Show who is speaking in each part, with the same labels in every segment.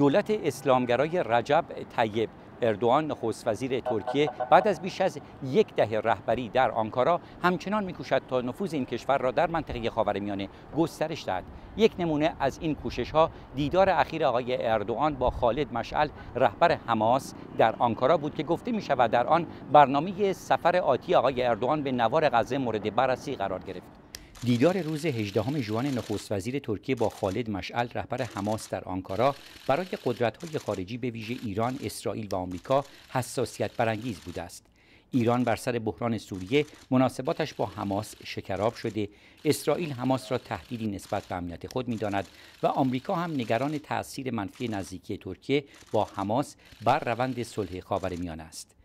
Speaker 1: دولت اسلامگرای رجب طیب اردوان نخست وزیر ترکیه بعد از بیش از یک دهه رهبری در آنکارا همچنان میکوشد تا نفوذ این کشور را در منطقه خاورمیانه گسترش دهد یک نمونه از این کوشش ها دیدار اخیر آقای اردوان با خالد مشعل رهبر حماس در آنکارا بود که گفته می شود در آن برنامه سفر آتی آقای اردوان به نوار غزه مورد بررسی قرار گرفت دیدار روز 18 جوان نخست وزیر ترکیه با خالد مشعل رهبر حماس در آنکارا برای قدرت‌های خارجی به ویژه ایران، اسرائیل و آمریکا حساسیت برانگیز بوده است. ایران بر سر بحران سوریه مناسباتش با حماس شکراب شده اسرائیل حماس را تهدیدی نسبت به امنیت خود میداند و آمریکا هم نگران تاثیر منفی نزدیکی ترکیه با حماس بر روند صلح خاورمیانه است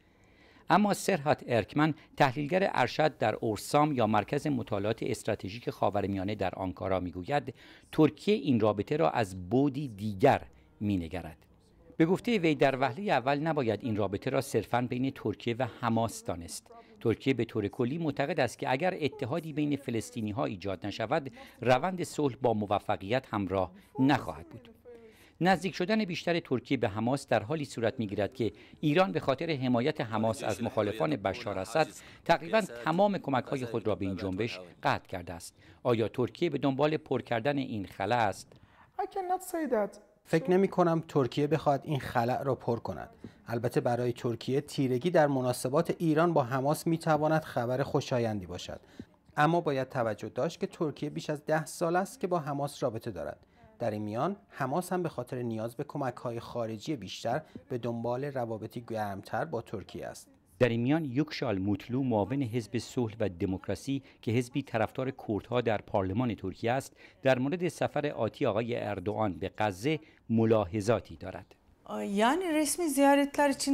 Speaker 1: اما سرحت ارکمن تحلیلگر ارشد در اورسام یا مرکز مطالعات استراتژیک خاورمیانه در آنکارا میگوید ترکیه این رابطه را از بودی دیگر مینگرد به گفته وی در وهله اول نباید این رابطه را صرفا بین ترکیه و حماس دانست ترکیه به طور کلی معتقد است که اگر اتحادی بین فلسطینی ها ایجاد نشود روند صلح با موفقیت همراه نخواهد بود نزدیک شدن بیشتر ترکیه به حماس در حالی صورت میگیرد که ایران به خاطر حمایت حماس از مخالفان بشار اسد تقریبا تمام کمک های خود را به این جنبش قطع کرده است آیا ترکیه به دنبال پر کردن این خلا است
Speaker 2: فکر نمی کنم ترکیه بخواد این خلع را پر کند. البته برای ترکیه تیرگی در مناسبات ایران با حماس می تواند خبر خوشایندی باشد. اما باید توجه داشت که ترکیه بیش از ده سال است که با حماس رابطه دارد. در این میان حماس هم به خاطر نیاز به های خارجی بیشتر به دنبال روابطی گرمتر با ترکیه است.
Speaker 1: در این میان یوکشال موتلو معاون حزب صلح و دموکراسی که حزبی طرفدار کردها در پارلمان ترکیه است در مورد سفر آتی آقای اردوان به غزه ملاحظاتی دارد
Speaker 3: یعنی رسمی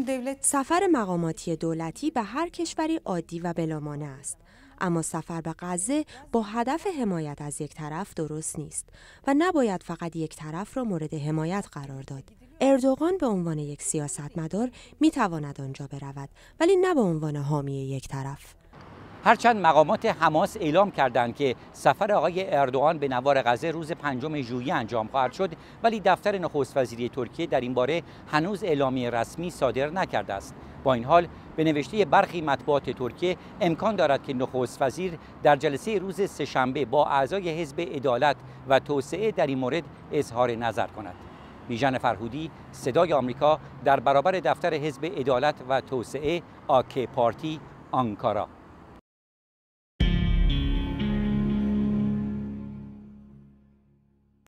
Speaker 3: دولت سفر مقاماتی دولتی به هر کشوری عادی و بلامانه است اما سفر به غزه با هدف حمایت از یک طرف درست نیست و نباید فقط یک طرف را مورد حمایت قرار داد. اردوغان به عنوان یک سیاستمدار می تواند آنجا برود ولی نه به عنوان حامی یک طرف.
Speaker 1: هرچند مقامات حماس اعلام کردند که سفر آقای اردوان به نوار غزه روز پنجم ژوئیه انجام خواهد شد ولی دفتر نخست وزیری ترکیه در این باره هنوز اعلامی رسمی صادر نکرده است با این حال به نوشته برخی مطبوعات ترکیه امکان دارد که نخست وزیر در جلسه روز سهشنبه با اعضای حزب عدالت و توسعه در این مورد اظهار نظر کند بیژن فرهودی صدای آمریکا در برابر دفتر حزب عدالت و توسعه آکه پارتی آنکارا